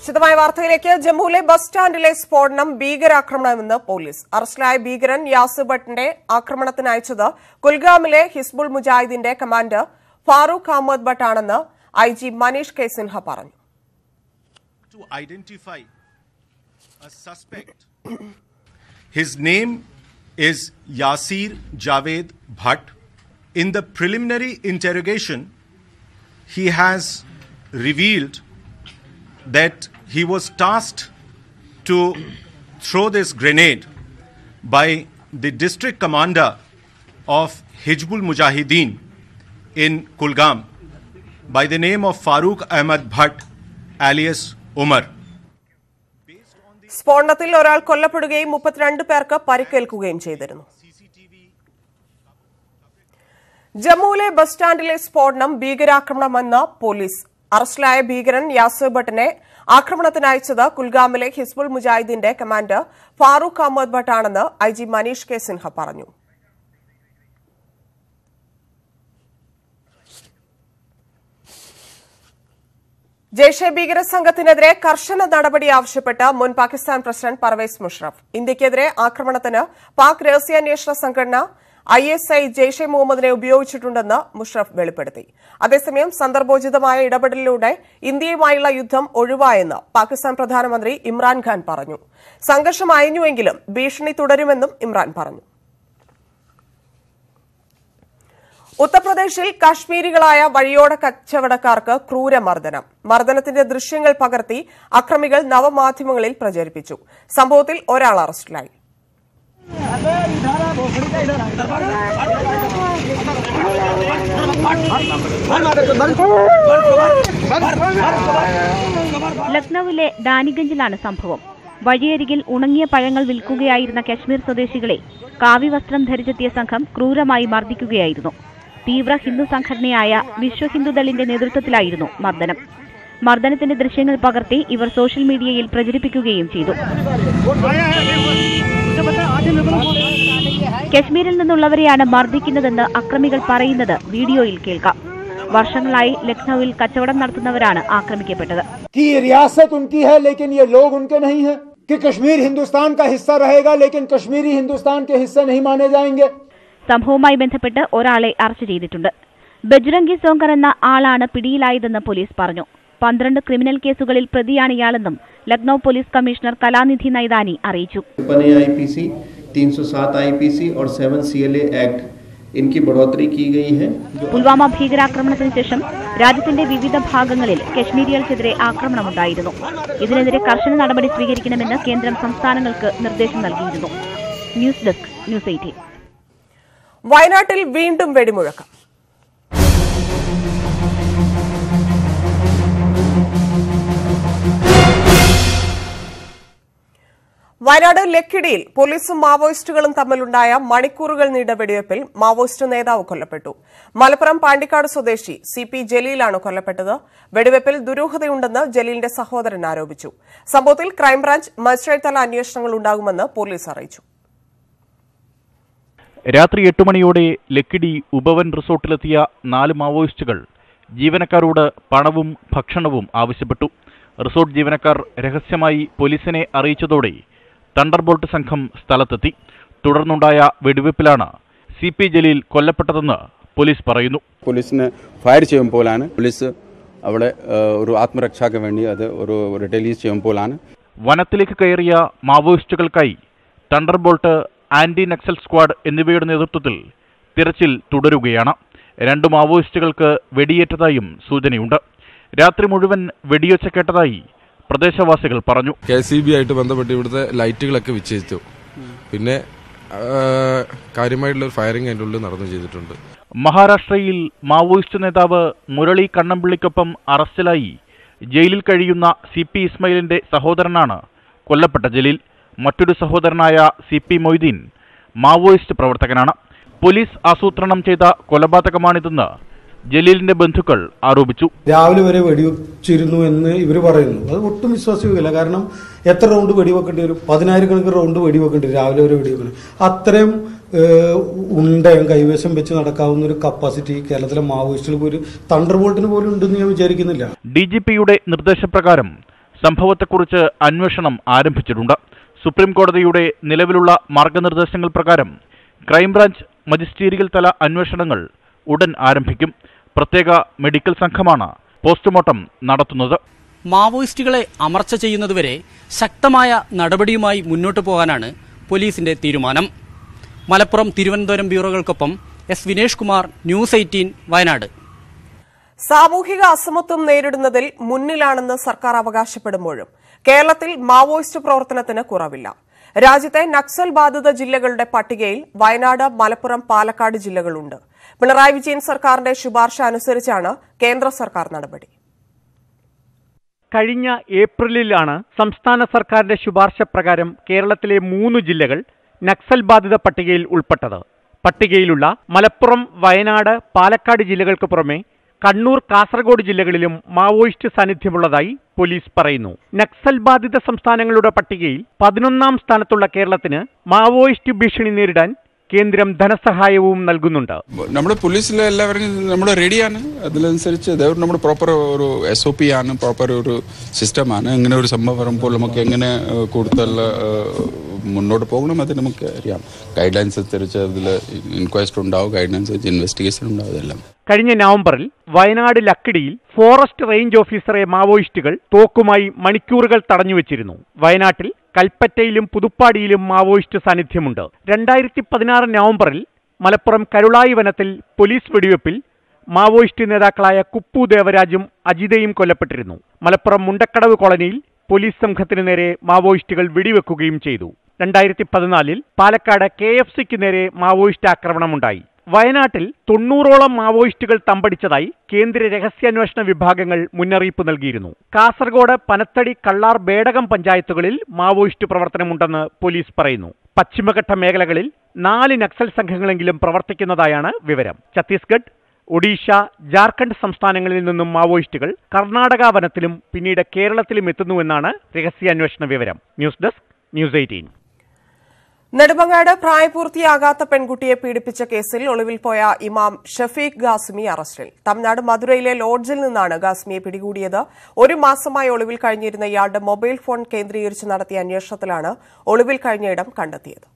വിശദമായ വാർത്തയിലേക്ക് ജമ്മുവിലെ ബസ് സ്റ്റാൻഡിലെ സ്ഫോടനം ഭീകരാക്രമണമെന്ന് പോലീസ് അറസ്റ്റിലായ ഭീകരൻ യാസ് ഭട്ടിന്റെ ആക്രമണത്തിന് അയച്ചത് കുൽഗാമിലെ ഹിസ്ബുൾ മുജാഹിദിന്റെ കമാൻഡർ ഫാറൂഖ് അഹമ്മദ് ഭട്ട് ആണെന്ന് I G Manish K Sinha പറഞ്ഞു his name is Yasir Javed Bhat in the preliminary interrogation, he has revealed that he was tasked to throw this grenade by the district commander of Hijbul Mujahideen in Kulgam by the name of Farooq Ahmed Bhatt alias Umar. സ്ഫോടനത്തിൽ ഒരാൾ കൊല്ലപ്പെടുകയും മുപ്പത്തിരണ്ട് പേർക്ക് പരിക്കേൽക്കുകയും ചെയ്തിരുന്നു ജമ്മുവിലെ bus സ്റ്റാൻഡിലെ സ്ഫോടനം ഭീകരാക്രമണമെന്ന് police അറസ്റ്റിലായ ഭീകരൻ യാസർ ഭട്ടിനെ ആക്രമണത്തിനയച്ചത് കുൽഗാമിലെ ഹിസ്ബുൾ മുജാഹിദിന്റെ കമാൻഡർ ഫാറൂഖ് അഹമ്മദ് ഭട്ടാണെന്ന് I G Manish K Sinha പറഞ്ഞു ജയ്ഷെ ഭീകര സംഘത്തിനെതിരെ കർശന നടപടി ആവശ്യപ്പെട്ട് മുൻ പാകിസ്ഥാൻ പ്രസിഡന്റ് പർവേസ് മുഷറഫ് ഇന്ത്യക്കെതിരെ ആക്രമണത്തിന് പാക് രഹസ്യാന്വേഷണ സംഘടന ഐ എസ് ഐ ജെയ്ഷെ മുഹമ്മദിനെ ഉപയോഗിച്ചിട്ടുണ്ടെന്ന് മുഷറഫ് വെളിപ്പെടുത്തി അതേസമയം സന്ദർഭോചിതമായ ഇടപെടലിലൂടെ ഇന്ത്യയുമായുള്ള യുദ്ധം ഒഴിവായെന്ന് പാകിസ്ഥാൻ പ്രധാനമന്ത്രി ഇമ്രാൻഖാൻ പറഞ്ഞു സംഘർഷം അയഞ്ഞുവെങ്കിലും ഭീഷണി തുടരുമെന്നും ഇമ്രാൻ പറഞ്ഞു ഉത്തർപ്രദേശിൽ കാശ്മീരികളായ വഴിയോട കച്ചവടക്കാർക്ക് ക്രൂരമർദ്ദനം മർദ്ദനത്തിന്റെ ദൃശ്യങ്ങൾ പകർത്തി അക്രമികൾ നവമാധ്യമങ്ങളിൽ പ്രചരിപ്പിച്ചു സംഭവത്തിൽ ഒരാൾ അറസ്റ്റിലായി ലക്നൌവിലെ ഡാനിഗഞ്ചിലാണ് സംഭവം വഴിയരികിൽ ഉണങ്ങിയ പഴങ്ങൾ വിൽക്കുകയായിരുന്ന കശ്മീർ സ്വദേശികളെ കാവ്യവസ്ത്രം ധരിച്ചെത്തിയ സംഘം ക്രൂരമായി മർദ്ദിക്കുകയായിരുന്നു തീവ്ര ഹിന്ദു സംഘടനയായ വിശ്വ ഹിന്ദുദളിന്റെ നേതൃത്വത്തിലായിരുന്നു മർദ്ദനം മർദ്ദനത്തിന്റെ ദൃശ്യങ്ങൾ പകർത്തി ഇവർ സോഷ്യൽ മീഡിയയിൽ പ്രചരിപ്പിക്കുകയും ചെയ്തു കശ്മീരിൽ നിന്നുള്ളവരെയാണ് മർദ്ദിക്കുന്നതെന്ന് അക്രമികൾ പറയുന്നത് വീഡിയോയിൽ കേൾക്കാം വർഷങ്ങളായി ലക്നൌവിൽ കച്ചവടം നടത്തുന്നവരാണ് ആക്രമിക്കപ്പെട്ടത് സംഭവവുമായി ബന്ധപ്പെട്ട് ഒരാളെ അറസ്റ്റ് ചെയ്തിട്ടുണ്ട് ബജ്രംഗി സോങ്കർ എന്ന ആളാണ് പിടിയിലായതെന്ന് പോലീസ് പറഞ്ഞു പന്ത്രണ്ട് ക്രിമിനൽ കേസുകളിൽ പ്രതിയാണിയാളെന്നും ലക്നൌ പോലീസ് കമ്മീഷണർ കലാനിധി നൈതാനി അറിയിച്ചു oh പുൽവാമ ഭീകരാക്രമണത്തിന് ശേഷം രാജ്യത്തിന്റെ വിവിധ ഭാഗങ്ങളിൽ കശ്മീരികൾക്കെതിരെ ആക്രമണമുണ്ടായിരുന്നു ഇതിനെതിരെ കർശന നടപടി സ്വീകരിക്കണമെന്ന് കേന്ദ്രം സംസ്ഥാനങ്ങൾക്ക് നിർദ്ദേശം നൽകിയിരുന്നു ന്യൂസ് ഡെസ്ക് ന്യൂസ് എയ്റ്റീൻ വയനാട്ടിൽ വീണ്ടും വെടിമുഴക്കം വയനാട് ലക്കിടിയിൽ പോലീസും മാവോയിസ്റ്റുകളും തമ്മിലുണ്ടായ മണിക്കൂറുകൾ നീണ്ട വെടിവെപ്പിൽ മാവോയിസ്റ്റ് നേതാവ് കൊല്ലപ്പെട്ടു മലപ്പുറം പാണ്ടിക്കാട് സ്വദേശി സി പി ജലീലാണ് കൊല്ലപ്പെട്ടത് വെടിവെപ്പിൽ ദുരൂഹതയുണ്ടെന്ന് ജലീലിന്റെ സഹോദരൻ ആരോപിച്ചു സംഭവത്തിൽ ക്രൈംബ്രാഞ്ച് മജിസ്ട്രേറ്റ് തല അന്വേഷണങ്ങൾ ഉണ്ടാകുമെന്ന് പോലീസ് അറിയിച്ചു രാത്രി എട്ട് മണിയോടെ ലക്കിടി ഉപവൻ റിസോർട്ടിലെത്തിയ നാല് മാവോയിസ്റ്റുകൾ ജീവനക്കാരോട് പണവും ഭക്ഷണവും ആവശ്യപ്പെട്ടു റിസോർട്ട് ജീവനക്കാർ രഹസ്യമായി പോലീസിനെ അറിയിച്ചതോടെ തണ്ടർബോൾട്ട് സംഘം സ്ഥലത്തെത്തി തുടർന്നുണ്ടായ വെടിവെപ്പിലാണ് സി പി ജലീൽ കൊല്ലപ്പെട്ടതെന്ന് പോലീസ് പറയുന്നു പോലീസിന് ഫയർ ചെയ്യുമ്പോഴാണ് പോലീസ് അവിടെ ഒരു ആത്മരക്ഷാക്ക് വേണ്ടി അത് ഒരു റിലീസ് ചെയ്യുമ്പോഴാണ് വനത്തിലേക്ക് കയറിയ മാവോയിസ്റ്റുകൾക്കായി തണ്ടർബോൾട്ട് ആന്റി നക്സൽ സ്ക്വാഡ് എന്നിവയുടെ നേതൃത്വത്തിൽ തിരച്ചിൽ തുടരുകയാണ് രണ്ട് മാവോയിസ്റ്റുകൾക്ക് വെടിയേറ്റതായും സൂചനയുണ്ട് രാത്രി മുഴുവൻ വെടിയൊച്ച കേട്ടതായി പ്രദേശവാസികൾ പറഞ്ഞു കെ സി ബി ആയിട്ട് ബന്ധപ്പെട്ട് ഇവിടുത്തെ ലൈറ്റുകളൊക്കെ വിച്ഛേദിച്ചു പിന്നെ കാര്യമായിട്ടുള്ള ഫയറിംഗ് അതിൻ്റെ ഉള്ളിൽ നടന്നു ചെയ്തിട്ടുണ്ട് മഹാരാഷ്ട്രയിൽ മാവോയിസ്റ്റ് നേതാവ് മുരളി കണ്ണമ്പിള്ളിക്കൊപ്പം അറസ്റ്റിലായി ജയിലിൽ കഴിയുന്ന സി പി ഇസ്മയിലിന്റെ സഹോദരനാണ് കൊല്ലപ്പെട്ട ജലീൽ മറ്റൊരു സഹോദരനായ സി പി മൊയ്തീൻ മാവോയിസ്റ്റ് പ്രവർത്തകനാണ് പോലീസ് ആസൂത്രണം ചെയ്ത കൊലപാതകമാണിതെന്ന് ജലീലിന്റെ ബന്ധുക്കൾ ആരോപിച്ചു രാവിലെ വരെ വെടിവെച്ചിരുന്നു എന്ന് ഇവർ പറയുന്നു അത് ഒട്ടും വിശ്വസിക്കുകയില്ല കാരണം എത്ര റൗണ്ട് വെടിവെക്കേണ്ടി വരും പതിനായിരക്കണക്കിന് റൗണ്ട് വെടിവെക്കേണ്ടി വരും രാവിലെ വരെ വെടിവെക്കണം അത്രയും ഉണ്ടയും കൈവശം വെച്ച് നടക്കാവുന്ന ഒരു കപ്പാസിറ്റി കേരളത്തിലെ മാവോയിസ്റ്റുകൾ ഒരു തണ്ടർ ബോൾട്ടിന് പോലും ഉണ്ടെന്ന് ഞാൻ വിചാരിക്കുന്നില്ല ഡി ജി പിയുടെ നിർദ്ദേശപ്രകാരം സംഭവത്തെക്കുറിച്ച് അന്വേഷണം ആരംഭിച്ചിട്ടുണ്ട് സുപ്രീം കോടതിയുടെ നിലവിലുള്ള മാർഗനിർദ്ദേശങ്ങൾ പ്രകാരം ക്രൈംബ്രാഞ്ച് മജിസ്ട്രീരിയൽ തല അന്വേഷണങ്ങൾ ഉടൻ ആരംഭിക്കും പ്രത്യേക മെഡിക്കൽ സംഘമാണ് പോസ്റ്റ്മോർട്ടം നടത്തുന്നത് മാവോയിസ്റ്റുകളെ അമർച്ച ചെയ്യുന്നതുവരെ ശക്തമായ നടപടിയുമായി മുന്നോട്ടു പോകാനാണ് പോലീസിന്റെ തീരുമാനം മലപ്പുറം തിരുവനന്തപുരം ബ്യൂറോകൾക്കൊപ്പം S Vinesh Kumar news eighteen Wayanad സാമൂഹിക അസമത്വം നേരിടുന്നതിൽ മുന്നിലാണെന്ന് സർക്കാർ അവകാശപ്പെടുമ്പോഴും കേരളത്തിൽ മാവോയിസ്റ്റ് പ്രവർത്തനത്തിന് കുറവില്ല രാജ്യത്തെ നക്സൽ ബാധിത ജില്ലകളുടെ പട്ടികയിൽ വയനാട് മലപ്പുറം പാലക്കാട് ജില്ലകളുണ്ട് പിണറായി വിജയൻ സർക്കാരിന്റെ ശുപാർശ അനുസരിച്ചാണ് കേന്ദ്ര സർക്കാർ നടപടി കഴിഞ്ഞ ഏപ്രിലിലാണ് സംസ്ഥാന സർക്കാരിന്റെ ശുപാർശ പ്രകാരം കേരളത്തിലെ മൂന്ന് ജില്ലകൾ നക്സൽ ബാധിത പട്ടികയിൽ ഉൾപ്പെട്ടത് പട്ടികയിലുള്ള മലപ്പുറം വയനാട് പാലക്കാട് ജില്ലകൾക്ക് പുറമെ കണ്ണൂർ കാസർഗോഡ് ജില്ലകളിലും മാവോയിസ്റ്റ് സാന്നിധ്യമുള്ളതായി പോലീസ് പറയുന്നു നക്സൽ ബാധിത സംസ്ഥാനങ്ങളുടെ പട്ടികയിൽ പതിനൊന്നാം സ്ഥാനത്തുള്ള കേരളത്തിന് മാവോയിസ്റ്റ് ഭീഷണി നേരിടാൻ കേന്ദ്രം ധനസഹായവും നൽകുന്നുണ്ട് നമ്മുടെ പോലീസിലെ എല്ലാവരും നമ്മൾ റെഡിയാണ് അതിലനുസരിച്ച് നമ്മുടെ പ്രോപ്പർ ഒരു എസ് ഒ പി ആണ് പ്രോപ്പർ ഒരു സിസ്റ്റമാണ് ഇങ്ങനെ ഒരു സംഭവം വരുമ്പോൾ നമുക്ക് എങ്ങനെ കൂടുതൽ മുന്നോട്ട് പോകണം അത് നമുക്ക് അറിയാം ഗൈഡ് ലൈൻസ് അനുസരിച്ച് അതിൽ ഇൻക്വസ്റ്റ് ഉണ്ടാവും ഗൈഡ് ലൈൻസ് അനുസരിച്ച് ഇൻവെസ്റ്റിഗേഷൻ ഉണ്ടാവും അതെല്ലാം കഴിഞ്ഞ നവംബറിൽ വയനാട് ലക്കിടിയിൽ ഫോറസ്റ്റ് റേഞ്ച് ഓഫീസറെ മാവോയിസ്റ്റുകൾ തോക്കുമായി മണിക്കൂറുകൾ വെച്ചിരുന്നു വയനാട്ടിൽ കൽപ്പറ്റയിലും പുതുപ്പാടിയിലും മാവോയിസ്റ്റ് സാന്നിധ്യമുണ്ട് രണ്ടായിരത്തി പതിനാറ് നവംബറിൽ മലപ്പുറം കരുളായി വനത്തിൽ പോലീസ് വെടിവെപ്പിൽ മാവോയിസ്റ്റ് നേതാക്കളായ കുപ്പു ദേവരാജും അജിതയും കൊല്ലപ്പെട്ടിരുന്നു മലപ്പുറം മുണ്ടക്കടവ് കോളനിയിൽ പോലീസ് സംഘത്തിനു നേരെ മാവോയിസ്റ്റുകൾ വെടിവെക്കുകയും ചെയ്തു രണ്ടായിരത്തി പതിനാലിൽ പാലക്കാട് കെ എഫ് സിക്ക് നേരെ മാവോയിസ്റ്റ് ആക്രമണമുണ്ടായി വയനാട്ടിൽ തൊണ്ണൂറോളം മാവോയിസ്റ്റുകൾ തമ്പടിച്ചതായി കേന്ദ്ര രഹസ്യാന്വേഷണ വിഭാഗങ്ങൾ മുന്നറിയിപ്പ് നൽകിയിരുന്നു കാസർഗോഡ് പനത്തടി കള്ളാർ ബേടകം പഞ്ചായത്തുകളിൽ മാവോയിസ്റ്റ് പ്രവർത്തനമുണ്ടെന്ന് പോലീസ് പറയുന്നു പശ്ചിമഘട്ട മേഖലകളിൽ നാല് നക്സൽ സംഘങ്ങളെങ്കിലും പ്രവർത്തിക്കുന്നതായാണ് വിവരം ഛത്തീസ്ഗഡ് ഒഡീഷ ജാർഖണ്ഡ് സംസ്ഥാനങ്ങളിൽ നിന്നും മാവോയിസ്റ്റുകൾ കർണാടക വനത്തിലും പിന്നീട് കേരളത്തിലും എത്തുന്നുവെന്നാണ് രഹസ്യാന്വേഷണ വിവരം news desk news eighteen Nedumangad പ്രായപൂർത്തിയാകാത്ത പെൺകുട്ടിയെ പീഡിപ്പിച്ച കേസിൽ ഒളിവിൽ പോയ ഇമാം ഷഫീഖ് ഗാസ്മി അറസ്റ്റിൽ തമിഴ്നാട് മധുരയിലെ ലോഡ്ജിൽ നിന്നാണ് ഗാസ്മിയെ പിടികൂടിയത് ഒരു മാസമായി ഒളിവിൽ കഴിഞ്ഞിരുന്ന ഇയാളുടെ മൊബൈൽ ഫോൺ കേന്ദ്രീകരിച്ച് നടത്തിയ അന്വേഷണത്തിലാണ് ഒളിവിൽ കഴിഞ്ഞ ഇടം കണ്ടെത്തിയത്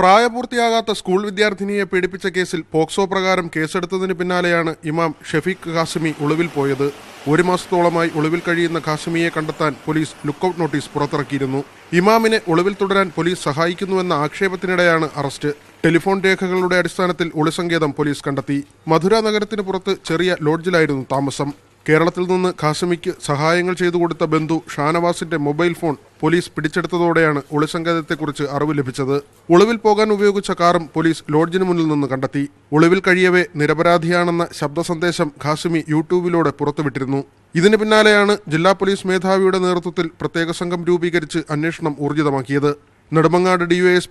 പ്രായപൂർത്തിയാകാത്ത സ്കൂൾ വിദ്യാർത്ഥിനിയെ പീഡിപ്പിച്ച കേസിൽ പോക്സോ പ്രകാരം കേസെടുത്തതിന് പിന്നാലെയാണ് ഇമാം ഷഫീഖ് ഖാസിമി ഒളിവിൽ പോയത് ഒരു മാസത്തോളമായി ഒളിവിൽ കഴിയുന്ന ഖാസിമിയെ കണ്ടെത്താൻ പോലീസ് ലുക്കൌട്ട് നോട്ടീസ് പുറത്തിറക്കിയിരുന്നു ഇമാമിനെ ഒളിവിൽ തുടരാൻ പോലീസ് സഹായിക്കുന്നുവെന്ന ആക്ഷേപത്തിനിടെയാണ് അറസ്റ്റ് ടെലിഫോൺ രേഖകളുടെ അടിസ്ഥാനത്തിൽ ഒളിസങ്കേതം പോലീസ് കണ്ടെത്തി മധുര നഗരത്തിന് പുറത്ത് ചെറിയ ലോഡ്ജിലായിരുന്നു താമസം കേരളത്തിൽ നിന്ന് ഖാസിമിക്ക് സഹായങ്ങൾ ചെയ്തു കൊടുത്ത ബന്ധു ഷാനവാസിന്റെ മൊബൈൽ ഫോൺ പോലീസ് പിടിച്ചെടുത്തതോടെയാണ് ഒളിസങ്കേതത്തെക്കുറിച്ച് അറിവ് ലഭിച്ചത് ഒളിവിൽ പോകാൻ ഉപയോഗിച്ച കാറും പോലീസ് ലോഡ്ജിന് മുന്നിൽ നിന്ന് കണ്ടെത്തി ഒളിവിൽ കഴിയവേ നിരപരാധിയാണെന്ന ശബ്ദ സന്ദേശം ഖാസിമി യൂട്യൂബിലൂടെ പുറത്തുവിട്ടിരുന്നു ഇതിന് പിന്നാലെയാണ് ജില്ലാ പോലീസ് മേധാവിയുടെ നേതൃത്വത്തിൽ പ്രത്യേക സംഘം രൂപീകരിച്ച് അന്വേഷണം ഊർജിതമാക്കിയത് നെടുമങ്ങാട്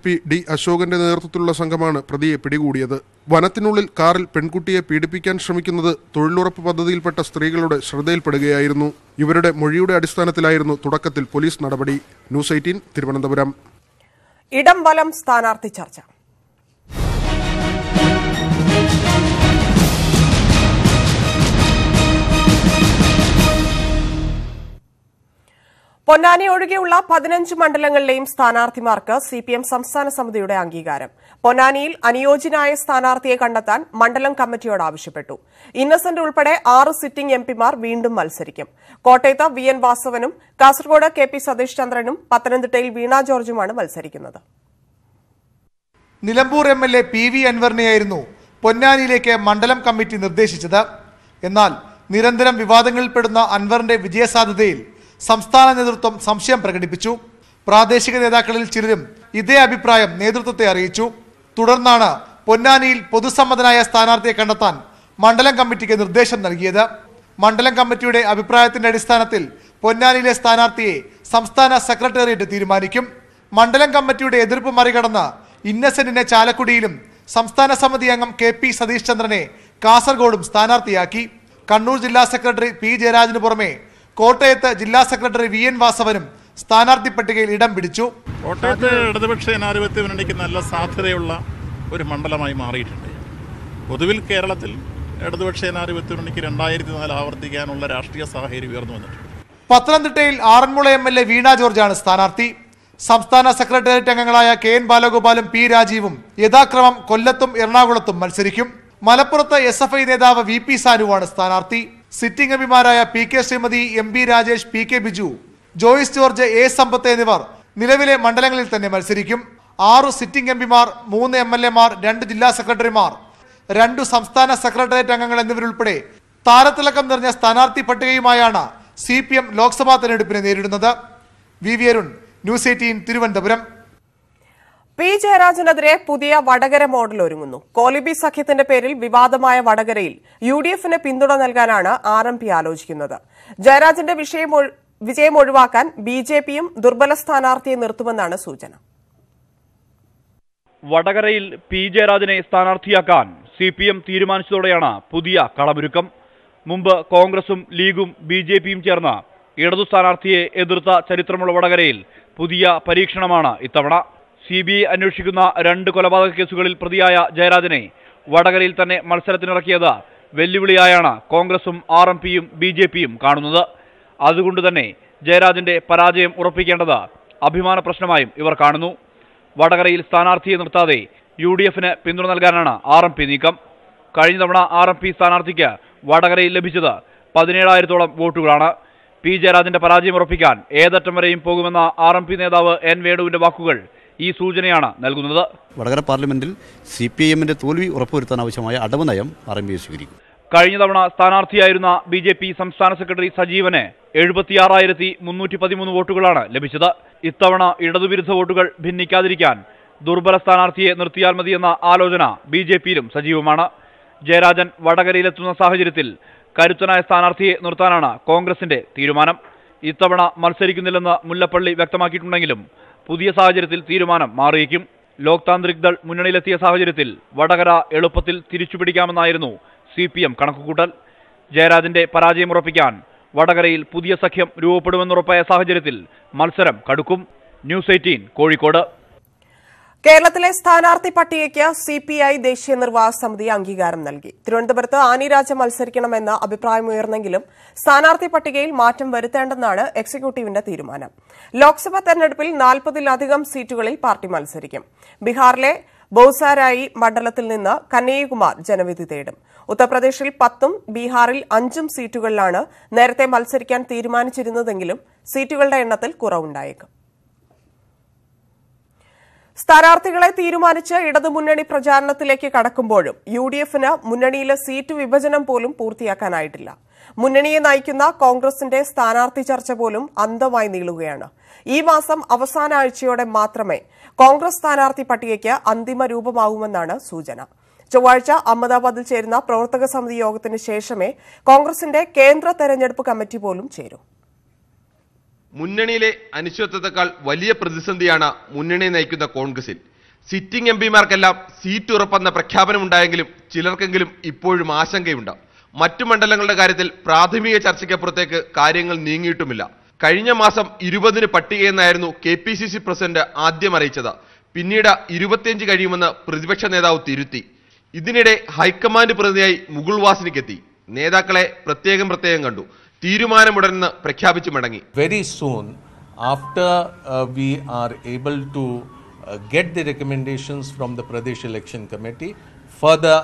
പി ഡി അശോകന്റെ നേതൃത്വത്തിലുള്ള സംഘമാണ് പ്രതിയെ പിടികൂടിയത് വനത്തിനുള്ളിൽ കാറിൽ പെൺകുട്ടിയെ പീഡിപ്പിക്കാൻ ശ്രമിക്കുന്നത് തൊഴിലുറപ്പ് പദ്ധതിയിൽപ്പെട്ട സ്ത്രീകളുടെ ശ്രദ്ധയിൽപ്പെടുകയായിരുന്നു ഇവരുടെ മൊഴിയുടെ അടിസ്ഥാനത്തിലായിരുന്നു തുടക്കത്തിൽ പോലീസ് നടപടി ന്യൂസ് എയ്റ്റീൻ തിരുവനന്തപുരം ഇടം സ്ഥാനാർത്ഥി ചർച്ച പൊന്നാനി ഒഴികെയുള്ള പതിനഞ്ച് മണ്ഡലങ്ങളിലെയും സ്ഥാനാർത്ഥിമാർക്ക് സി പി എം സംസ്ഥാന സമിതിയുടെ അംഗീകാരം പൊന്നാനിയിൽ അനുയോജ്യനായ സ്ഥാനാർത്ഥിയെ കണ്ടെത്താൻ മണ്ഡലം കമ്മിറ്റിയോട് ആവശ്യപ്പെട്ടു ഇന്നസെന്റ് ഉൾപ്പെടെ ആറ് സിറ്റിംഗ് എംപിമാർ വീണ്ടും മത്സരിക്കും കോട്ടയത്ത് വി എൻ വാസവനും കാസർഗോഡ് കെ പി സതീഷ് ചന്ദ്രനും പത്തനംതിട്ടയിൽ വീണ ജോർജുമാണ് മത്സരിക്കുന്നത് Nilambur M L A P V അൻവറിനെയായിരുന്നു പൊന്നാനിയിലേക്ക് മണ്ഡലം കമ്മിറ്റി നിർദ്ദേശിച്ചത് എന്നാൽ നിരന്തരം വിവാദങ്ങളിൽപ്പെടുന്ന അൻവറിന്റെ വിജയസാധ്യതയിൽ സംസ്ഥാന നേതൃത്വം സംശയം പ്രകടിപ്പിച്ചു പ്രാദേശിക നേതാക്കളിൽ ചിലരും ഇതേ അഭിപ്രായം നേതൃത്വത്തെ അറിയിച്ചു തുടർന്നാണ് പൊന്നാനിയിൽ പൊതുസമ്മതനായ സ്ഥാനാർത്ഥിയെ കണ്ടെത്താൻ മണ്ഡലം കമ്മിറ്റിക്ക് നിർദ്ദേശം നൽകിയത് മണ്ഡലം കമ്മിറ്റിയുടെ അഭിപ്രായത്തിന്റെ അടിസ്ഥാനത്തിൽ പൊന്നാനിയിലെ സ്ഥാനാർത്ഥിയെ സംസ്ഥാന സെക്രട്ടേറിയറ്റ് തീരുമാനിക്കും മണ്ഡലം കമ്മിറ്റിയുടെ എതിർപ്പ് മറികടന്ന് ഇന്നസെന്റിനെ ചാലക്കുടിയിലും സംസ്ഥാന സമിതി അംഗം കെ പി സതീഷ് ചന്ദ്രനെ കാസർഗോഡും സ്ഥാനാർത്ഥിയാക്കി കണ്ണൂർ ജില്ലാ സെക്രട്ടറി പി ജയരാജന് പുറമെ കോട്ടയത്ത് ജില്ലാ സെക്രട്ടറി വി എൻ വാസവനും സ്ഥാനാർത്ഥി പട്ടികയിൽ ഇടം പിടിച്ചു കോട്ടയത്ത് ഇടതുപക്ഷ ജനാധിപത്യ മുന്നണിക്ക് നല്ല സാധ്യതയുള്ള ഒരു മണ്ഡലമായി മാറിയിട്ടുണ്ട് പൊതുവിൽ കേരളത്തിൽ ഇടതുപക്ഷ ജനാധിപത്യ മുന്നണിക്ക് രണ്ടായിരത്തി നാല് ആവർത്തിക്കാനുള്ള രാഷ്ട്രീയ സാഹചര്യം ഉയർന്നു വന്നിട്ടുണ്ട് പത്തനംതിട്ടയിൽ Aranmula M L A Veena ജോർജാണ് സ്ഥാനാർത്ഥി സംസ്ഥാന സെക്രട്ടേറിയറ്റ് അംഗങ്ങളായ കെ എൻ ബാലഗോപാലും പി രാജീവും യഥാക്രമം കൊല്ലത്തും എറണാകുളത്തും മത്സരിക്കും മലപ്പുറത്ത് എസ് നേതാവ് വി പി സാനുവാണ് സ്ഥാനാർത്ഥി സിറ്റിംഗ് എംപിമാരായ P K Sreemathi M B Rajesh P K Biju Joice George A Sampath എന്നിവർ നിലവിലെ മണ്ഡലങ്ങളിൽ തന്നെ മത്സരിക്കും ആറു സിറ്റിംഗ് എംപിമാർ മൂന്ന് എം എൽ എമാർ രണ്ട് ജില്ലാ സെക്രട്ടറിമാർ രണ്ടു സംസ്ഥാന സെക്രട്ടേറിയറ്റ് അംഗങ്ങൾ എന്നിവരുൾപ്പെടെ താരത്തിളക്കം നിറഞ്ഞ സ്ഥാനാർത്ഥി പട്ടികയുമായാണ് സി പി എം ലോക്സഭാ തെരഞ്ഞെടുപ്പിനെ നേരിടുന്നത് V V Arun news eighteen Thiruvananthapuram P ജയരാജനെതിരെ പുതിയ വടകര മോഡൽ ഒരുങ്ങുന്നു കോലിബി സഖ്യത്തിന്റെ പേരിൽ വിവാദമായ വടകരയിൽ യു ഡി എഫിന് പിന്തുണ നൽകാനാണ് ആർ എം പി ആലോചിക്കുന്നത് ജയരാജന്റെ വിജയം ഒഴിവാക്കാൻ ബി ജെ പിയും ദുർബല സ്ഥാനാർത്ഥിയെ നിർത്തുമെന്നാണ് സൂചന വടകരയിൽ പി ജയരാജനെ സ്ഥാനാർത്ഥിയാക്കാൻ സി പി എം തീരുമാനിച്ചതോടെയാണ് പുതിയ കളമൊരുക്കം മുമ്പ് കോൺഗ്രസും ലീഗും ബി ജെ പിയും ചേർന്ന ഇടതു സ്ഥാനാർത്ഥിയെ എതിർത്ത ചരിത്രമുള്ള വടകരയിൽ പുതിയ പരീക്ഷണമാണ് ഇത്തവണ സി ബി ഐ അന്വേഷിക്കുന്ന രണ്ട് കൊലപാതക കേസുകളിൽ പ്രതിയായ ജയരാജനെ വടകരയിൽ തന്നെ മത്സരത്തിനിറക്കിയത് വെല്ലുവിളിയായാണ് കോൺഗ്രസും ആർ എം പിയും ബി ജെ പിയും കാണുന്നത് അതുകൊണ്ട് തന്നെ ജയരാജന്റെ പരാജയം ഉറപ്പിക്കേണ്ടത് അഭിമാന പ്രശ്നമായും ഇവർ കാണുന്നു വടകരയിൽ സ്ഥാനാർത്ഥിയെ നിർത്താതെ യു ഡി എഫിന് പിന്തുണ നൽകാനാണ് ആർ എം പി നീക്കം കഴിഞ്ഞ തവണ ആർ എം പി സ്ഥാനാർത്ഥിക്ക് വടകരയിൽ ലഭിച്ചത് പതിനേഴായിരത്തോളം വോട്ടുകളാണ് പി ജയരാജന്റെ പരാജയം ഉറപ്പിക്കാൻ ഏതറ്റം വരെയും പോകുമെന്ന ആർ എം പി നേതാവ് എൻ വേണുവിന്റെ വാക്കുകൾ ഈ സൂചനയാണ് നൽകുന്നത് വടകര പാർലമെന്റിൽ സി പി എമ്മിന്റെ തോൽവി ഉറപ്പുവരുത്താൻ ആവശ്യമായ അടവ് നയം ആർ എം പി സ്വീകരിക്കും കഴിഞ്ഞ തവണ സ്ഥാനാർത്ഥിയായിരുന്ന ബി ജെ പി സംസ്ഥാന സെക്രട്ടറി സജീവനെ എഴുപത്തിയാറായിരത്തി മുന്നൂറ്റി പതിമൂന്ന് വോട്ടുകളാണ് ലഭിച്ചത് ഇത്തവണ ഇടതുവിരുദ്ധ വോട്ടുകൾ ഭിന്നിക്കാതിരിക്കാൻ ദുർബല സ്ഥാനാർത്ഥിയെ നിർത്തിയാൽ മതിയെന്ന ആലോചന ബി ജെ പിയിലും സജീവമാണ് ജയരാജൻ വടകരയിലെത്തുന്ന സാഹചര്യത്തിൽ കരുത്തനായ സ്ഥാനാർത്ഥിയെ നിർത്താനാണ് കോൺഗ്രസിന്റെ തീരുമാനം ഇത്തവണ മത്സരിക്കുന്നില്ലെന്ന് മുല്ലപ്പള്ളി വ്യക്തമാക്കിയിട്ടുണ്ടെങ്കിലും പുതിയ സാഹചര്യത്തിൽ തീരുമാനം മാറിയേക്കും ലോക് താന്ത്രിക് ദൾ മുന്നണിയിലെത്തിയ സാഹചര്യത്തിൽ വടകര എളുപ്പത്തിൽ തിരിച്ചുപിടിക്കാമെന്നായിരുന്നു സി പി എം കണക്കുകൂട്ടൽ ജയരാജന്റെ പരാജയം ഉറപ്പിക്കാൻ വടകരയിൽ പുതിയ സഖ്യം രൂപപ്പെടുമെന്നുറപ്പായ സാഹചര്യത്തിൽ മത്സരം കടുക്കും ന്യൂസ് എയ്റ്റീൻ കോഴിക്കോട് കേരളത്തിലെ സ്ഥാനാർത്ഥി പട്ടികയ്ക്ക് സി പി ഐ ദേശീയ നിർവാഹക സമിതി അംഗീകാരം നൽകി തിരുവനന്തപുരത്ത് ആനിരാജ മത്സരിക്കണമെന്ന അഭിപ്രായമുയർന്നെങ്കിലും സ്ഥാനാർത്ഥി പട്ടികയിൽ മാറ്റം വരുത്തേണ്ടെന്നാണ് എക്സിക്യൂട്ടീവിന്റെ തീരുമാനം ലോക്സഭാ തെരഞ്ഞെടുപ്പിൽ നാൽപ്പതിലധികം സീറ്റുകളിൽ പാർട്ടി മത്സരിക്കും ബീഹാറിലെ ബൌസാരായി മണ്ഡലത്തിൽ നിന്ന് കന്നയ്യകുമാർ ജനവിധി തേടും ഉത്തർപ്രദേശിൽ പത്തും ബീഹാറിൽ അഞ്ചും സീറ്റുകളിലാണ് നേരത്തെ മത്സരിക്കാൻ തീരുമാനിച്ചിരുന്നതെങ്കിലും സീറ്റുകളുടെ എണ്ണത്തിൽ കുറവുണ്ടായേക്കും സ്ഥാനാർത്ഥികളെ തീരുമാനിച്ച് ഇടതുമുന്നണി പ്രചാരണത്തിലേക്ക് കടക്കുമ്പോഴും യു ഡി എഫിന് മുന്നണിയിലെ സീറ്റ് വിഭജനം പോലും പൂർത്തിയാക്കാനായിട്ടില്ല മുന്നണിയെ നയിക്കുന്ന കോൺഗ്രസിന്റെ സ്ഥാനാർത്ഥി ചർച്ച പോലും അന്തമായി നീളുകയാണ് ഈ മാസം അവസാന ആഴ്ചയോടെ മാത്രമേ കോൺഗ്രസ് സ്ഥാനാർത്ഥി പട്ടികയ്ക്ക് അന്തിമ രൂപമാകുമെന്നാണ് സൂചന ചൊവ്വാഴ്ച അഹമ്മദാബാദിൽ ചേരുന്ന പ്രവർത്തക സമിതി യോഗത്തിന് ശേഷമേ കോൺഗ്രസിന്റെ കേന്ദ്ര തെരഞ്ഞെടുപ്പ് കമ്മിറ്റി പോലും ചേരൂ മുന്നണിയിലെ അനിശ്ചിതത്വത്തെക്കാൾ വലിയ പ്രതിസന്ധിയാണ് മുന്നണി നയിക്കുന്ന കോൺഗ്രസിൽ സിറ്റിംഗ് എം പിമാർക്കെല്ലാം സീറ്റ് ഉറപ്പെന്ന പ്രഖ്യാപനമുണ്ടായെങ്കിലും ചിലർക്കെങ്കിലും ഇപ്പോഴും ആശങ്കയുണ്ട് മറ്റു മണ്ഡലങ്ങളുടെ കാര്യത്തിൽ പ്രാഥമിക ചർച്ചയ്ക്കപ്പുറത്തേക്ക് കാര്യങ്ങൾ നീങ്ങിയിട്ടുമില്ല കഴിഞ്ഞ മാസം ഇരുപതിന് പട്ടികയെന്നായിരുന്നു K P C C president ആദ്യം അറിയിച്ചത് പിന്നീട് ഇരുപത്തിയഞ്ച് കഴിയുമെന്ന് പ്രതിപക്ഷ നേതാവ് തിരുത്തി ഇതിനിടെ ഹൈക്കമാൻഡ് പ്രതിനിധിയായി മുകുൾവാസിനിക്കെത്തി നേതാക്കളെ പ്രത്യേകം പ്രത്യേകം കണ്ടു തീരുമാനമുടരുന്ന് പ്രഖ്യാപിച്ചു മടങ്ങി very soon after we are able to get the recommendations from the Pradesh election committee Further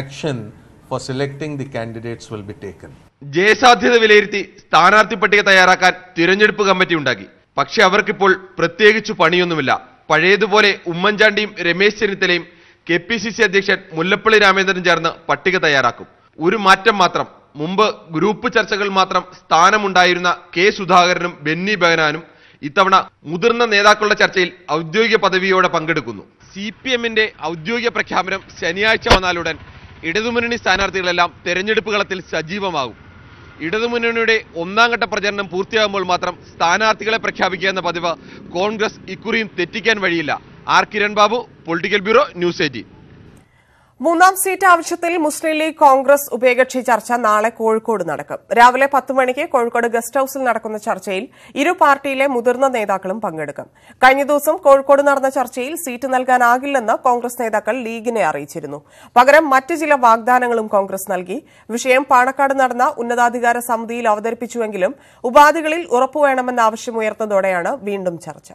action uh, for for the candidates will be be taken. ജയസാധ്യത വിലയിരുത്തി സ്ഥാനാർത്ഥി പട്ടിക തയ്യാറാക്കാൻ തിരഞ്ഞെടുപ്പ് കമ്മിറ്റി ഉണ്ടാക്കി പക്ഷേ അവർക്കിപ്പോൾ പ്രത്യേകിച്ച് പണിയൊന്നുമില്ല പഴയതുപോലെ ഉമ്മൻചാണ്ടിയും രമേശ് ചെന്നിത്തലയും കെ പി സി സി അധ്യക്ഷൻ മുല്ലപ്പള്ളി രാമേന്ദ്രൻ ചേർന്ന് പട്ടിക തയ്യാറാക്കും ഒരു മാറ്റം മാത്രം മുമ്പ് ഗ്രൂപ്പ് ചർച്ചകൾ മാത്രം സ്ഥാനമുണ്ടായിരുന്ന കെ സുധാകരനും ബെന്നി ബഹനാനും ഇത്തവണ മുതിർന്ന നേതാക്കളുടെ ചർച്ചയിൽ ഔദ്യോഗിക പദവിയോടെ പങ്കെടുക്കുന്നു സി പി എമ്മിന്റെ ഔദ്യോഗിക പ്രഖ്യാപനം ശനിയാഴ്ച വന്നാലുടൻ ഇടതുമുന്നണി സ്ഥാനാർത്ഥികളെല്ലാം തെരഞ്ഞെടുപ്പ് കളത്തിൽ സജീവമാകും ഇടതുമുന്നണിയുടെ ഒന്നാം ഘട്ട പ്രചരണം പൂർത്തിയാകുമ്പോൾ മാത്രം സ്ഥാനാർത്ഥികളെ പ്രഖ്യാപിക്കുക എന്ന പതിവ് കോൺഗ്രസ് ഇക്കുറിയും തെറ്റിക്കാൻ വഴിയില്ല R Kiran Babu political bureau news eighteen മൂന്നാം സീറ്റ് ആവശ്യത്തിൽ മുസ്ലിം ലീഗ് കോൺഗ്രസ് ഉഭയകക്ഷി ചർച്ച നാളെ കോഴിക്കോട് നടക്കും രാവിലെ പത്ത് മണിക്ക് കോഴിക്കോട് ഗസ്റ്റ് ഹൌസിൽ നടക്കുന്ന ചർച്ചയിൽ ഇരു പാർട്ടിയിലെ മുതിർന്ന നേതാക്കളും പങ്കെടുക്കും കഴിഞ്ഞ ദിവസം കോഴിക്കോട് നടന്ന ചർച്ചയിൽ സീറ്റ് നൽകാനാകില്ലെന്ന് കോൺഗ്രസ് നേതാക്കൾ ലീഗിനെ അറിയിച്ചിരുന്നു പകരം മറ്റ് ചില വാഗ്ദാനങ്ങളും കോൺഗ്രസ് നൽകി വിഷയം പാണക്കാട് നടന്ന ഉന്നതാധികാര സമിതിയിൽ അവതരിപ്പിച്ചുവെങ്കിലും ഉപാധികളിൽ ഉറപ്പുവേണമെന്ന ആവശ്യമുയർന്നതോടെയാണ് വീണ്ടും ചർച്ച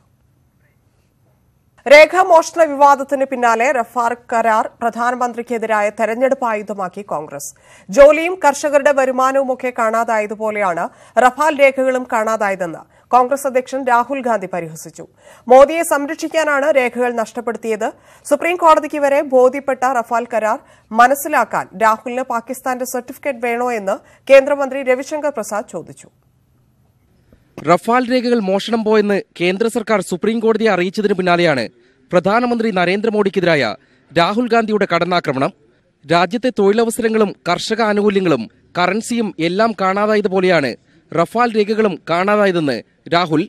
രേഖാമോഷണ വിവാദത്തിന് പിന്നാലെ റഫാർ കരാർ പ്രധാനമന്ത്രിക്കെതിരായ തെരഞ്ഞെടുപ്പ് ആയുധമാക്കി കോൺഗ്രസ് ജോലിയും കർഷകരുടെ വരുമാനവുമൊക്കെ കാണാതായതുപോലെയാണ് റഫാൽ രേഖകളും കാണാതായതെന്ന് കോൺഗ്രസ് അധ്യക്ഷൻ രാഹുൽ ഗാന്ധി പരിഹസിച്ചു മോദിയെ സംരക്ഷിക്കാനാണ് രേഖകൾ നഷ്ടപ്പെടുത്തിയത് സുപ്രീം കോടതിക്ക് വരെ ബോധ്യപ്പെട്ട റഫാൽ കരാർ മനസ്സിലാക്കാൻ രാഹുലിന് പാകിസ്ഥാന്റെ സർട്ടിഫിക്കറ്റ് വേണോ എന്ന് കേന്ദ്രമന്ത്രി രവിശങ്കർ പ്രസാദ് ചോദിച്ചു റഫാൽ രേഖകൾ മോഷണം പോയെന്ന് കേന്ദ്ര സർക്കാർ സുപ്രീം കോടതിയെ അറിയിച്ചതിന് പിന്നാലെയാണ് പ്രധാനമന്ത്രി നരേന്ദ്രമോദിക്കെതിരായ രാഹുൽ ഗാന്ധിയുടെ കടന്നാക്രമണം രാജ്യത്തെ തൊഴിലവസരങ്ങളും കർഷക ആനുകൂല്യങ്ങളും കറൻസിയും എല്ലാം കാണാതായതുപോലെയാണ് റഫാൽ രേഖകളും കാണാതായതെന്ന് രാഹുൽ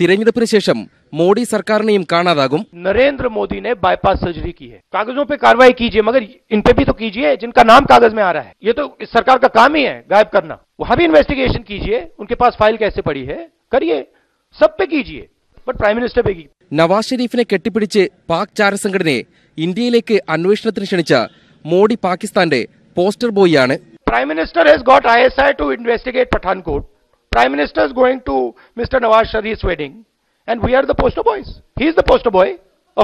തിരഞ്ഞെടുപ്പിന് ശേഷം മോഡി സർക്കാരിനെയും കാണാതാകും Narendra bypass surgery bypass surgery की है कागजों पे कार्रवाई कीजिए मगर इन पे भी तो कीजिए जिनका नाम कागज में आ रहा है ये वहां भी इन्वेस्टिगेशन कीजिए उनके पास फाइल कैसे पड़ी है करिए सब पे कीजिए बट प्राइम मिनिस्टर पे की नवाज शरीफ ने कटिपिड़ पाक चार संघटने इंडिया अन्वेषण क्षण Modi Pakistan prime minister has got ISI to investigate Pathankot prime minister is going to mister Nawaz Sharif wedding and we are the poster boys he is the poster boy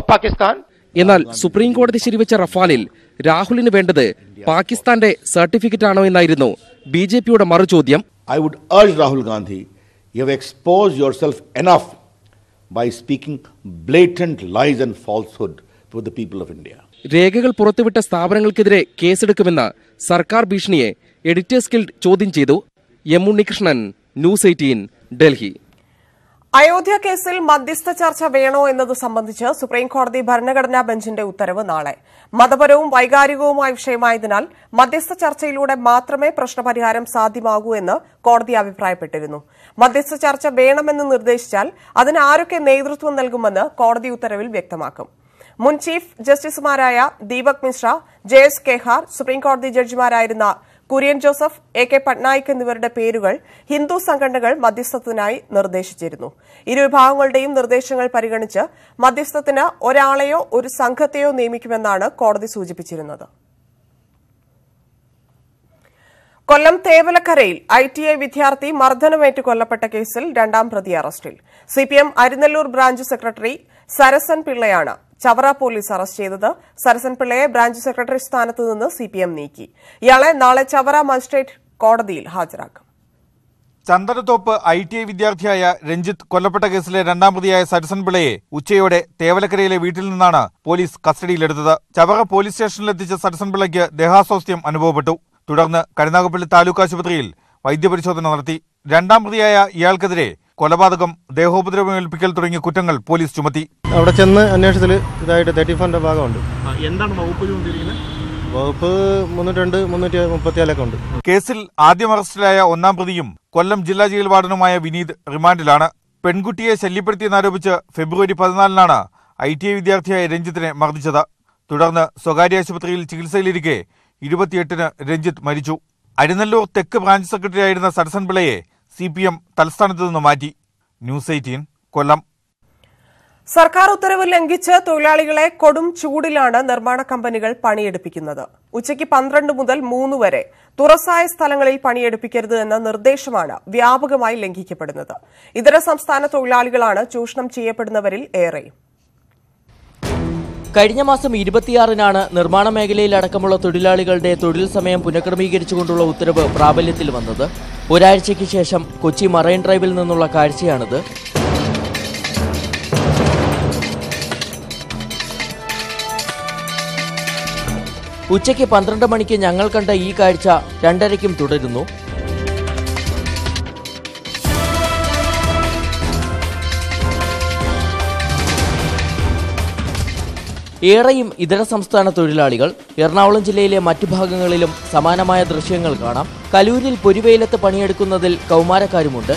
of Pakistan എന്നാൽ സുപ്രീംകോടതി ശരിവച്ച റഫാലിൽ രാഹുലിന് വേണ്ടത് പാകിസ്ഥാന്റെ സർട്ടിഫിക്കറ്റ് ആണോ എന്നായിരുന്നു ബി ജെ പിയുടെ മറുചോദ്യം I would urge Rahul Gandhi you expose yourself enough by speaking lies and falsehood for the people of India രേഖകൾ പുറത്തുവിട്ട സ്ഥാപനങ്ങൾക്കെതിരെ കേസെടുക്കുമെന്ന സർക്കാർ ഭീഷണിയെ എഡിറ്റേഴ്സ് ഗിൽഡ് ചോദ്യം ചെയ്തു M Unnikrishnan news eighteen Delhi Ayodhya കേസിൽ മധ്യസ്ഥ ചർച്ച വേണോ എന്നത് സംബന്ധിച്ച് സുപ്രീംകോടതി ഭരണഘടനാ ബെഞ്ചിന്റെ ഉത്തരവ് നാളെ മതപരവും വൈകാരികവുമായ വിഷയമായതിനാൽ മധ്യസ്ഥ ചർച്ചയിലൂടെ മാത്രമേ പ്രശ്നപരിഹാരം സാധ്യമാകൂ എന്ന് കോടതി അഭിപ്രായപ്പെട്ടിരുന്നു മധ്യസ്ഥ ചർച്ച വേണമെന്ന് നിർദ്ദേശിച്ചാൽ അതിന് ആരൊക്കെ നേതൃത്വം നൽകുമെന്ന് കോടതി ഉത്തരവിൽ വ്യക്തമാക്കും മുൻ ചീഫ് ജസ്റ്റിസുമാരായ ദീപക് മിശ്ര ജെ എസ് കെഹാർ സുപ്രീംകോടതി ജഡ്ജിമാരായിരുന്ന കുര്യൻ ജോസഫ് എ കെ പട്നായിക് എന്നിവരുടെ പേരുകൾ ഹിന്ദു സംഘടനകൾ മധ്യസ്ഥത്തിനായി നിർദ്ദേശിച്ചിരുന്നു ഇരുവിഭാഗങ്ങളുടെയും നിർദ്ദേശങ്ങൾ പരിഗണിച്ച് മധ്യസ്ഥത്തിന് ഒരാളെയോ ഒരു സംഘത്തെയോ നിയമിക്കുമെന്നാണ് കോടതി സൂചിപ്പിച്ചിരുന്നത് കൊല്ലം തേവലക്കരയിൽ ഐ ടി ഐ വിദ്യാർത്ഥി മർദ്ദനമേറ്റ് കൊല്ലപ്പെട്ട കേസിൽ രണ്ടാം പ്രതി അറസ്റ്റിൽ CPM Arinallur branch secretary Sarasan പിള്ളയാണ് ചവറ പോലീസ് അറസ്റ്റ് ചെയ്തത് സരസൻപിള്ളയെ ബ്രാഞ്ച് സെക്രട്ടറി സ്ഥാനത്ത് നിന്ന് സിപിഎം നീക്കി ഇയാളെ നാളെ ചവറ മജിസ്ട്രേറ്റ് കോടതിയിൽ ഹാജരാക്കും ചന്ദനത്തോപ്പ് ഐ ടി ഐ വിദ്യാർത്ഥിയായ രഞ്ജിത്ത് കൊല്ലപ്പെട്ട കേസിലെ രണ്ടാം പ്രതിയായ സരസൻപിള്ളയെ ഉച്ചയോടെ തേവലക്കരയിലെ വീട്ടിൽ നിന്നാണ് പോലീസ് കസ്റ്റഡിയിലെടുത്തത് ചവറ പോലീസ് സ്റ്റേഷനിലെത്തിച്ച സരസൻപിള്ളയ്ക്ക് ദേഹാസ്വാസ്ഥ്യം അനുഭവപ്പെട്ടു തുടർന്ന് കരുനാഗപ്പള്ളി താലൂക്ക് ആശുപത്രിയിൽ വൈദ്യപരിശോധന നടത്തി രണ്ടാം പ്രതിയായ ഇയാൾക്കെതിരെ കൊലപാതകം ദേഹോപദ്രവം ഏൽപ്പിക്കൽ തുടങ്ങിയ കുറ്റങ്ങൾ പോലീസ് ചുമത്തി അവിടെ ചെന്ന് അന്വേഷണത്തിൽ ഇതായിട്ട് തേർട്ടി ഫോറിന്റെ ഭാഗമുണ്ട് എന്താണ് വകുപ്പ് വകുപ്പ് ഉണ്ട് കേസിൽ ആദ്യം അറസ്റ്റിലായ ഒന്നാം പ്രതിയും കൊല്ലം ജില്ലാ ജയിൽ വാർഡനുമായ വിനീത് റിമാൻഡിലാണ് പെൺകുട്ടിയെ ശല്യപ്പെടുത്തിയെന്നാരോപിച്ച് ഫെബ്രുവരി പതിനാലിനാണ് ഐ ടി ഐ വിദ്യാർത്ഥിയായ രഞ്ജിത്തിനെ മർദ്ദിച്ചത് തുടർന്ന് സ്വകാര്യ ആശുപത്രിയിൽ ചികിത്സയിലിരിക്കെ ഇരുപത്തിയെട്ടിന് രഞ്ജിത്ത് മരിച്ചു അരിനല്ലൂർ തെക്ക് ബ്രാഞ്ച് സെക്രട്ടറിയായിരുന്ന പിള്ളയെ സി പി എം തലസ്ഥാനത്ത് നിന്ന് മാറ്റി ന്യൂസ് എയ്റ്റീൻ കൊല്ലം സർക്കാർ ഉത്തരവ് ലംഘിച്ച് തൊഴിലാളികളെ കൊടും ചൂടിലാണ് നിർമ്മാണ കമ്പനികൾ പണിയെടുപ്പിക്കുന്നത് ഉച്ചയ്ക്ക് പന്ത്രണ്ട് മുതൽ മൂന്ന് വരെ തുറസായ സ്ഥലങ്ങളിൽ പണിയെടുപ്പിക്കരുത് എന്ന നിർദ്ദേശമാണ് വ്യാപകമായി ലംഘിക്കപ്പെടുന്നത് ഇതര സംസ്ഥാന തൊഴിലാളികളാണ് ചൂഷണം ചെയ്യപ്പെടുന്നവരിൽ ഏറെ കഴിഞ്ഞ മാസം ഇരുപത്തിയാറിനാണ് നിർമ്മാണ മേഖലയിൽ അടക്കമുള്ള തൊഴിലാളികളുടെ തൊഴിൽ സമയം പുനഃക്രമീകരിച്ചുകൊണ്ടുള്ള ഉത്തരവ് പ്രാബല്യത്തിൽ വന്നത് ഒരാഴ്ചയ്ക്ക് ശേഷം കൊച്ചി മറൈൻ ഡ്രൈവിൽ നിന്നുള്ള കാഴ്ചയാണിത് ഉച്ചയ്ക്ക് പന്ത്രണ്ട് മണിക്ക് ഞങ്ങൾ കണ്ട ഈ കാഴ്ച രണ്ടരയ്ക്കും തുടരുന്നു ഏറെയും ഇതര സംസ്ഥാന തൊഴിലാളികൾ എറണാകുളം ജില്ലയിലെ മറ്റു ഭാഗങ്ങളിലും സമാനമായ ദൃശ്യങ്ങൾ കാണാം കലൂരിൽ പൊരുവെയിലത്ത് പണിയെടുക്കുന്നതിൽ കൗമാരക്കാരുമുണ്ട്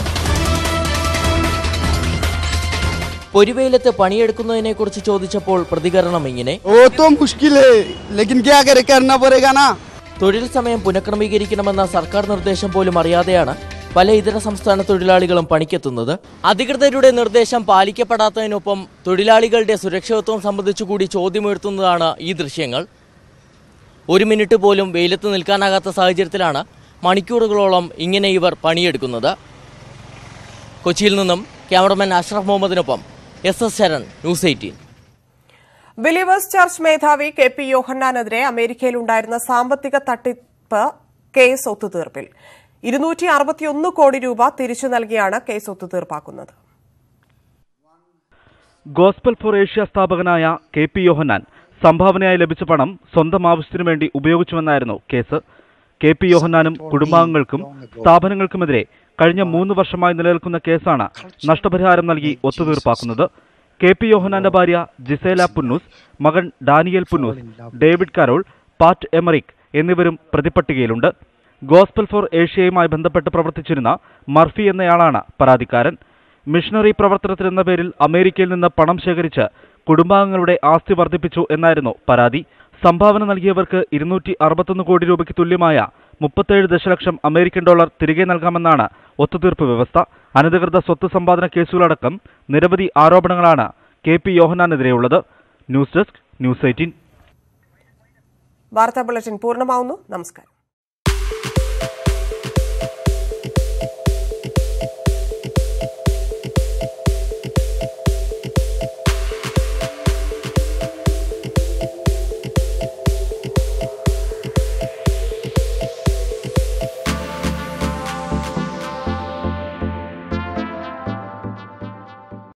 പൊരുവെയിലത്ത് പണിയെടുക്കുന്നതിനെ കുറിച്ച് ചോദിച്ചപ്പോൾ പ്രതികരണം ഇങ്ങനെ തൊഴിൽ സമയം പുനഃക്രമീകരിക്കണമെന്ന സർക്കാർ നിർദ്ദേശം പോലും അറിയാതെയാണ് പല ഇതര സംസ്ഥാന തൊഴിലാളികളും പണിക്കെത്തുന്നത് അധികൃതരുടെ നിർദ്ദേശം പാലിക്കപ്പെടാത്തതിനൊപ്പം തൊഴിലാളികളുടെ സുരക്ഷിതത്വം സംബന്ധിച്ചുകൂടി ചോദ്യമുയർത്തുന്നതാണ് ഈ ദൃശ്യങ്ങൾ ഒരു മിനിറ്റ് പോലും വെയിലത്ത് നിൽക്കാനാകാത്ത സാഹചര്യത്തിലാണ് മണിക്കൂറുകളോളം ഇങ്ങനെ ഇവർ പണിയെടുക്കുന്നത് കൊച്ചിയിൽ നിന്നും ക്യാമറമാൻ അഷ്റഫ് മുഹമ്മദിനൊപ്പം S S Saran news eighteen believers church മേധാവി കെ പി യോഹന്നാനെതിരെ അമേരിക്കയിലുണ്ടായിരുന്ന സാമ്പത്തിക തട്ടിപ്പ് കേസ് ഒത്തുതീർപ്പിൽ ഇരുന്നൂറ്റി അറുപത്തിയൊന്ന് കോടി രൂപ തിരിച്ചു നൽകിയാണ് കേസ് ഒത്തുതീർപ്പാക്കുന്നത് ഗോസ്ബൽ ഫോർ ഏഷ്യ സ്ഥാപകനായ കെ പി യോഹന്നാൻ സംഭാവനയായി ലഭിച്ച പണം സ്വന്തം ആവശ്യത്തിനു വേണ്ടി ഉപയോഗിച്ചുവെന്നായിരുന്നു കേസ് കെ പി യോഹന്നാനും കുടുംബാംഗങ്ങൾക്കും സ്ഥാപനങ്ങൾക്കുമെതിരെ കഴിഞ്ഞ മൂന്ന് വർഷമായി നിലനിൽക്കുന്ന കേസാണ് നഷ്ടപരിഹാരം നൽകി ഒത്തുതീർപ്പാക്കുന്നത് കെ പി യോഹന്നാന്റെ ഭാര്യ ജിസേല പുന്നൂസ് മകൻ Daniel Punnoose David Carol Pat Emeric എന്നിവരും പ്രതിപട്ടികയിലുണ്ട് ഗോസ്പൽ ഫോർ ഏഷ്യയുമായി ബന്ധപ്പെട്ട് പ്രവർത്തിച്ചിരുന്ന മർഫി എന്നയാളാണ് പരാതിക്കാരൻ മിഷണറി പ്രവർത്തനത്തിനെന്ന പേരിൽ അമേരിക്കയിൽ നിന്ന് പണം ശേഖരിച്ച് കുടുംബാംഗങ്ങളുടെ ആസ്തി വർദ്ധിപ്പിച്ചു എന്നായിരുന്നു പരാതി സംഭാവന നൽകിയവർക്ക് ഇരുന്നൂറ്റി അറുപത്തൊന്ന് കോടി രൂപയ്ക്ക് തുല്യമായ മുപ്പത്തേഴ് ദശലക്ഷം അമേരിക്കൻ ഡോളർ തിരികെ നൽകാമെന്നാണ് ഒത്തുതീർപ്പ് വ്യവസ്ഥ അനധികൃത സ്വത്ത് സമ്പാദന കേസുകളടക്കം നിരവധി ആരോപണങ്ങളാണ് കെ പി യോഹനാനെതിരെയുള്ളത് ന്യൂസ് ഡെസ്ക് ന്യൂസ് എയ്റ്റീൻ വാർത്താ ബുള്ളറ്റിൻ പൂർണ്ണമാവുന്നു നമസ്കാരം